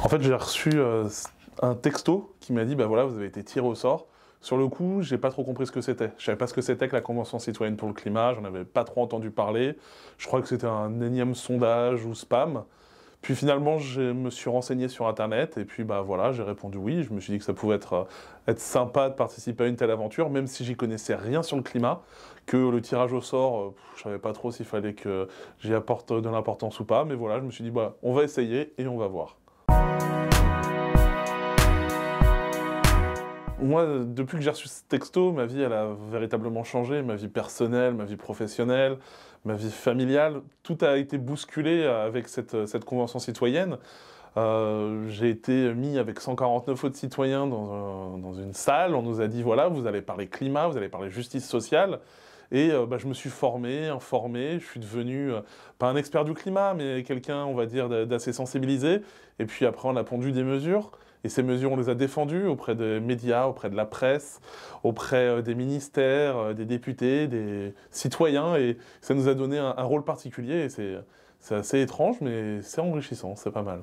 En fait, j'ai reçu euh, un texto qui m'a dit bah voilà, vous avez été tiré au sort. Sur le coup, j'ai pas trop compris ce que c'était. Je savais pas ce que c'était que la Convention citoyenne pour le climat, j'en avais pas trop entendu parler. Je crois que c'était un énième sondage ou spam. Puis finalement, je me suis renseigné sur Internet et puis bah voilà, j'ai répondu oui. Je me suis dit que ça pouvait être, euh, être sympa de participer à une telle aventure, même si j'y connaissais rien sur le climat, que le tirage au sort, euh, je savais pas trop s'il fallait que j'y apporte de l'importance ou pas. Mais voilà, je me suis dit bah on va essayer et on va voir. Moi, depuis que j'ai reçu ce texto, ma vie, elle a véritablement changé. Ma vie personnelle, ma vie professionnelle, ma vie familiale, tout a été bousculé avec cette, convention citoyenne. Euh, j'ai été mis avec 149 autres citoyens dans une salle. On nous a dit voilà, vous allez parler climat, vous allez parler justice sociale. Et euh, bah, je me suis formé, informé, je suis devenu, euh, pas un expert du climat, mais quelqu'un, on va dire, d'assez sensibilisé. Et puis après, on a pondu des mesures. Et ces mesures, on les a défendues auprès des médias, auprès de la presse, auprès euh, des ministères, des députés, des citoyens. Et ça nous a donné un rôle particulier. Et c'est assez étrange, mais c'est enrichissant, c'est pas mal.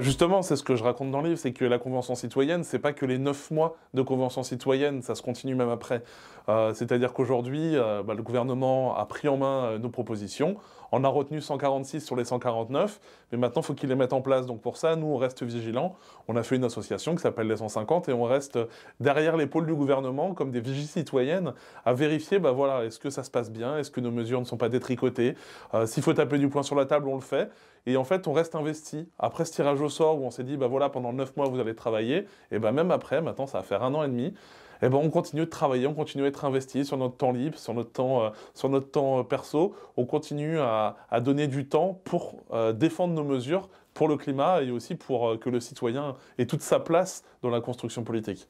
Justement, c'est ce que je raconte dans le livre, c'est que la Convention citoyenne, c'est pas que les neuf mois de Convention citoyenne, ça se continue même après. Euh, c'est-à-dire qu'aujourd'hui, euh, bah, le gouvernement a pris en main euh, nos propositions, en a retenu 146 sur les 149, mais maintenant, il faut qu'il les mette en place. Donc pour ça, nous, on reste vigilants. On a fait une association qui s'appelle les 150 et on reste derrière l'épaule du gouvernement, comme des vigies citoyennes, à vérifier, bah voilà, est-ce que ça se passe bien, est-ce que nos mesures ne sont pas détricotées. S'il faut taper du poing sur la table, on le fait. Et en fait, on reste investi. Après ce tirage au sort où on s'est dit, bah voilà, pendant 9 mois, vous allez travailler, et bah, même après, maintenant, ça va faire un an et demi, et ben on continue de travailler, on continue à être investi sur notre temps libre, sur notre temps, euh, sur notre temps euh, perso. On continue à, donner du temps pour euh, défendre nos mesures pour le climat et aussi pour que le citoyen ait toute sa place dans la construction politique.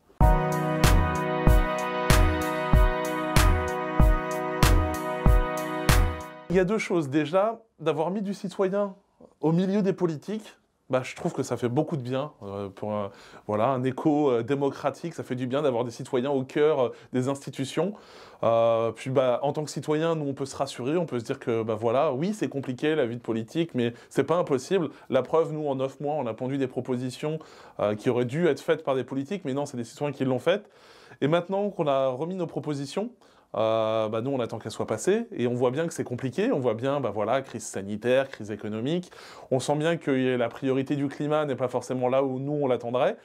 Il y a deux choses. Déjà, d'avoir mis du citoyen au milieu des politiques, bah, je trouve que ça fait beaucoup de bien euh, pour un, voilà, un écho euh, démocratique. Ça fait du bien d'avoir des citoyens au cœur euh, des institutions. puis, bah, en tant que citoyen, nous, on peut se rassurer, on peut se dire que, bah, voilà, oui, c'est compliqué la vie de politique, mais c'est pas impossible. La preuve, nous, en neuf mois, on a pondu des propositions qui auraient dû être faites par des politiques, mais non, c'est des citoyens qui l'ont faite. Et maintenant qu'on a remis nos propositions, euh, bah, nous on attend qu'elle soit passée et on voit bien que c'est compliqué, on voit bien bah voilà crise sanitaire, crise économique, on sent bien que la priorité du climat n'est pas forcément là où nous on l'attendrait.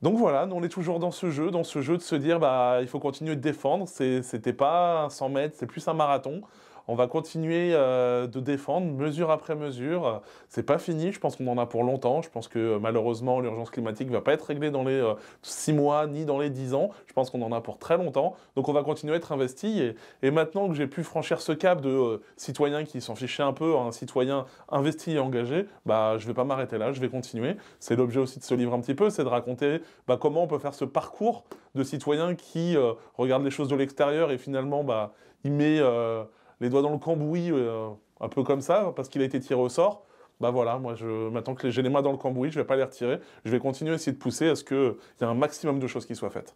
Donc voilà, nous on est toujours dans ce jeu, dans ce jeu de se dire bah il faut continuer de défendre, c'était pas un 100 mètres, c'est plus un marathon. On va continuer euh, de défendre mesure après mesure. C'est pas fini, je pense qu'on en a pour longtemps. Je pense que euh, malheureusement, l'urgence climatique ne va pas être réglée dans les 6 euh, mois ni dans les 10 ans. Je pense qu'on en a pour très longtemps. Donc on va continuer à être investi. Et, maintenant que j'ai pu franchir ce cap de citoyen qui s'en fichait un peu un citoyen investi et engagé, bah, je vais pas m'arrêter là, je vais continuer. C'est l'objet aussi de ce livre un petit peu, c'est de raconter bah, comment on peut faire ce parcours de citoyen qui regarde les choses de l'extérieur et finalement bah, il met les doigts dans le cambouis, euh, un peu comme ça, parce qu'il a été tiré au sort, bah voilà, moi, je, maintenant que j'ai les mains dans le cambouis, je ne vais pas les retirer. Je vais continuer à essayer de pousser à ce qu'il y ait un maximum de choses qui soient faites.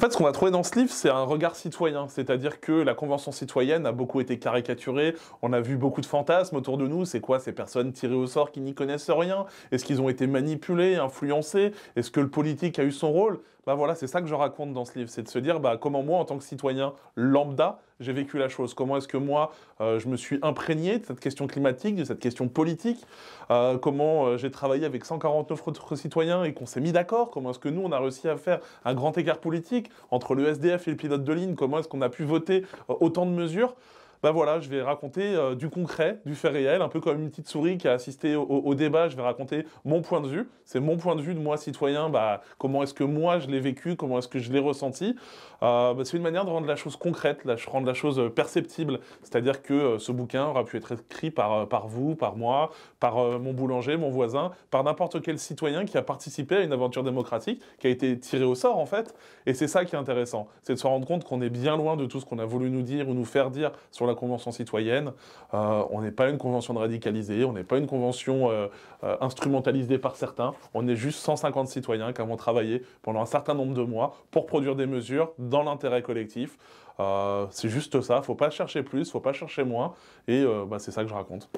En fait, ce qu'on va trouver dans ce livre, c'est un regard citoyen, c'est-à-dire que la Convention citoyenne a beaucoup été caricaturée, on a vu beaucoup de fantasmes autour de nous, c'est quoi ces personnes tirées au sort qui n'y connaissent rien Est-ce qu'ils ont été manipulés, influencés Est-ce que le politique a eu son rôle Bah voilà, c'est ça que je raconte dans ce livre, c'est de se dire bah, comment moi, en tant que citoyen lambda, j'ai vécu la chose Comment est-ce que moi, euh, je me suis imprégné de cette question climatique, de cette question politique euh, Comment euh, j'ai travaillé avec 149 autres citoyens et qu'on s'est mis d'accord Comment est-ce que nous, on a réussi à faire un grand écart politique entre le SDF et le pilote de ligne Comment est-ce qu'on a pu voter autant de mesures bah voilà, je vais raconter euh, du concret, du fait réel, un peu comme une petite souris qui a assisté au, débat, je vais raconter mon point de vue. C'est mon point de vue de moi citoyen, bah, comment est-ce que moi je l'ai vécu, comment est-ce que je l'ai ressenti. Euh, bah, c'est une manière de rendre la chose concrète, de rendre la chose euh, perceptible. C'est-à-dire que ce bouquin aura pu être écrit par, par vous, par moi, par mon boulanger, mon voisin, par n'importe quel citoyen qui a participé à une aventure démocratique, qui a été tiré au sort en fait. Et c'est ça qui est intéressant, c'est de se rendre compte qu'on est bien loin de tout ce qu'on a voulu nous dire ou nous faire dire sur la Convention citoyenne. Euh, on n'est pas une convention de radicaliser on n'est pas une convention euh, euh, instrumentalisée par certains. On est juste 150 citoyens qui avons travaillé pendant un certain nombre de mois pour produire des mesures dans l'intérêt collectif. c'est juste ça, faut pas chercher plus, faut pas chercher moins, et bah, c'est ça que je raconte.